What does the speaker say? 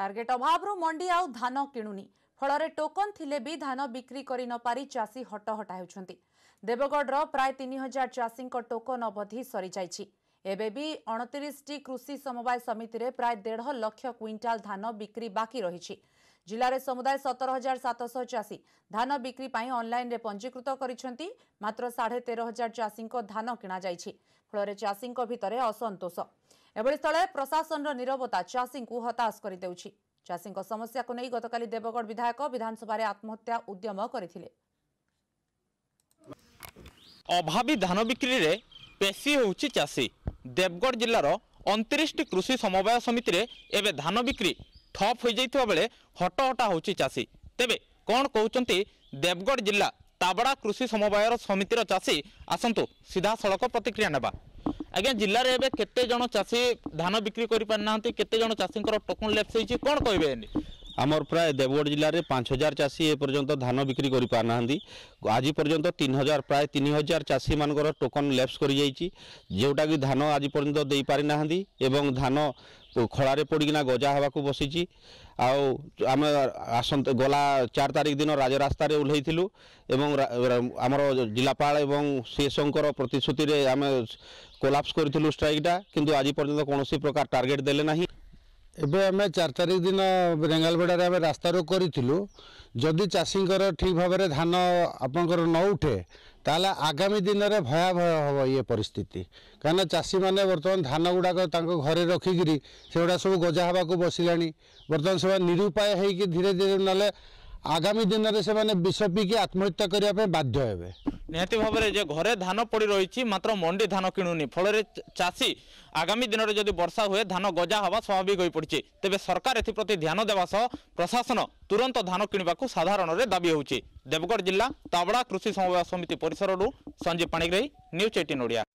target ଅଭାବରୁ ମଣ୍ଡି ଆଉ ଧାନ କିଣୁନି ଫଳରେ ଟୋକନ ଥିଲେ ବି ଧାନ ବିକ୍ରି କରି ନ ପାରି ଚାଷୀ ହଟହଟା ହେଉଛନ୍ତି ଦେବଗଡ଼ର ପ୍ରାୟ ତିନି ହଜାର ଚାଷୀଙ୍କ ଟୋକନ ଅବଧି ସରିଯାଇଛି ଏବେ ବି ଅଣତିରିଶଟି କୃଷି ସମବାୟ ସମିତିରେ ପ୍ରାୟ ଦେଢ଼ ଲକ୍ଷ କ୍ୱିଣ୍ଟାଲ ଧାନ ବିକ୍ରି ବାକି ରହିଛି ଜିଲ୍ଲାରେ ସମୁଦାୟ ସତର ହଜାର ସାତଶହ ଚାଷୀ ଧାନ ବିକ୍ରି ପାଇଁ ଅନ୍ଲାଇନ୍ରେ ପଞ୍ଜିକୃତ କରିଛନ୍ତି ମାତ୍ର ସାଢ଼େ ତେର ହଜାର ଚାଷୀଙ୍କ ଧାନ କିଣାଯାଇଛି ଫଳରେ ଚାଷୀଙ୍କ ଭିତରେ ଅସନ୍ତୋଷ ଏଭଳି ସ୍ଥଳେ ପ୍ରଶାସନର ନିରବତା ଚାଷୀଙ୍କୁ ହତାଶ କରିଦେଉଛି ଚାଷୀଙ୍କ ସମସ୍ୟାକୁ ନେଇ ଗତକାଲି ଦେବଗଡ଼ ବିଧାୟକ ବିଧାନସଭାରେ ଆତ୍ମହତ୍ୟା ଉଦ୍ୟମ କରିଥିଲେ ଅଭାବୀ ଧାନ ବିକ୍ରିରେ ପେଶୀ ହେଉଛି ଚାଷୀ ଦେବଗଡ଼ ଜିଲ୍ଲାର ଅଣତିରିଶଟି କୃଷି ସମବାୟ ସମିତିରେ ଏବେ ଧାନ ବିକ୍ରି ଠପ୍ ହୋଇଯାଇଥିବା ବେଳେ ହଟହଟା ହେଉଛି ଚାଷୀ ତେବେ କ'ଣ କହୁଛନ୍ତି ଦେବଗଡ଼ ଜିଲ୍ଲା ତାବଡ଼ା କୃଷି ସମବାୟର ସମିତିର ଚାଷୀ ଆସନ୍ତୁ ସିଧାସଳଖ ପ୍ରତିକ୍ରିୟା ନେବା আজ্ঞা জেলার এবে কেতে জন চাষী ধান বিক্রি করে পারি না কেতে জন চাষীঙ্কর টোকন লেপস হয়েছে কোণ কহবে আমার প্রায় দেবগড় জেলার পাঁচ হাজার চাষী এ পর্যন্ত ধান বিক্রি করে পার না আজ পর্যন্ত তিন হাজার প্রায় তিন হাজার চাষী মানকর টোকন ল্যাপস করে যাই যেটা কি ধান আজ পর্যন্ত দিয়ে পারি না এবং ধান পড়ি পড়িকিনা গজা হওয়া বসিছি আও আমি আসন্ত গলা চার তারিখ দিন রাজরাস্তায় ওহ্লাইলু এবং আমার জেলাপাল এবং সিএসঙ্কর প্রতিশ্রুতি আমি কোলাপস করেছিল স্ট্রাইকটা কিন্তু আজ পর্যন্ত কোণী প্রকার টার্গেট দেলে না ଏବେ ଆମେ ଚାରି ତାରିଖ ଦିନ ରେଙ୍ଗାଲବେଡ଼ାରେ ଆମେ ରାସ୍ତାରୋକ କରିଥିଲୁ ଯଦି ଚାଷୀଙ୍କର ଠିକ୍ ଭାବରେ ଧାନ ଆପଣଙ୍କର ନ ଉଠେ ତାହେଲେ ଆଗାମୀ ଦିନରେ ଭୟାବହ ହେବ ଇଏ ପରିସ୍ଥିତି କାହିଁକିନା ଚାଷୀମାନେ ବର୍ତ୍ତମାନ ଧାନ ଗୁଡ଼ାକ ତାଙ୍କ ଘରେ ରଖିକିରି ସେଗୁଡ଼ା ସବୁ ଗଜା ହେବାକୁ ବସିଲାଣି ବର୍ତ୍ତମାନ ସେମାନେ ନିରୁପାୟ ହେଇକି ଧୀରେ ଧୀରେ ନହେଲେ ଆଗାମୀ ଦିନରେ ସେମାନେ ବିଷ ପିଇକି ଆତ୍ମହତ୍ୟା କରିବା ପାଇଁ ବାଧ୍ୟ ହେବେ ନିହାତି ଭାବରେ ଯେ ଘରେ ଧାନ ପଡ଼ି ରହିଛି ମାତ୍ର ମଣ୍ଡି ଧାନ କିଣୁନି ଫଳରେ ଚାଷୀ ଆଗାମୀ ଦିନରେ ଯଦି ବର୍ଷା ହୁଏ ଧାନ ଗଜା ହେବା ସ୍ୱାଭାବିକ ହୋଇପଡ଼ିଛି ତେବେ ସରକାର ଏଥିପ୍ରତି ଧ୍ୟାନ ଦେବା ସହ ପ୍ରଶାସନ ତୁରନ୍ତ ଧାନ କିଣିବାକୁ ସାଧାରଣରେ ଦାବି ହେଉଛି ଦେବଗଡ଼ ଜିଲ୍ଲା ତାବଡ଼ା କୃଷି ସମବାୟ ସମିତି ପରିସରରୁ ସଞ୍ଜୀବ ପାଣିଗ୍ରାହୀ ନ୍ୟୁଜ୍ ଏଇଟିନ୍ ଓଡ଼ିଆ